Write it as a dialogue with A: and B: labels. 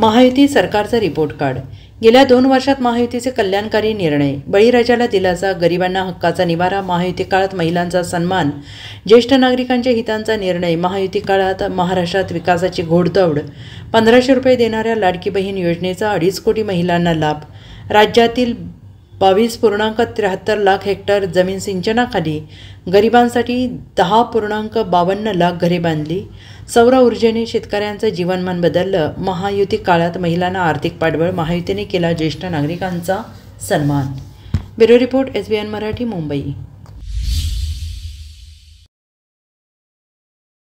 A: महायुती सरकारचा report card गेल्या दोन वर्षात महायुतीचे कल्याणकारी निर्णय बळीराजाला दिलासा गरिबांना हक्काचा निवारा महायुती काळात महिलांचा सन्मान ज्येष्ठ नागरिकांच्या हितांचा निर्णय महायुती काळात महाराष्ट्रात विकासाची घोडदौड पंधराशे रुपये देणाऱ्या लाडकी बहीण योजनेचा अडीच कोटी महिलांना लाभ राज्यातील बावीस पूर्णांक त्र्याहत्तर लाख हेक्टर जमीन सिंचनाखाली गरिबांसाठी दहा पूर्णांक बावन्न लाख घरे बांधली सौर ऊर्जेने शेतकऱ्यांचं जीवनमान बदललं महायुती काळात महिलांना आर्थिक पाठबळ महायुतीने केला ज्येष्ठ नागरिकांचा सन्मान bureau report S B N Marathi Mumbai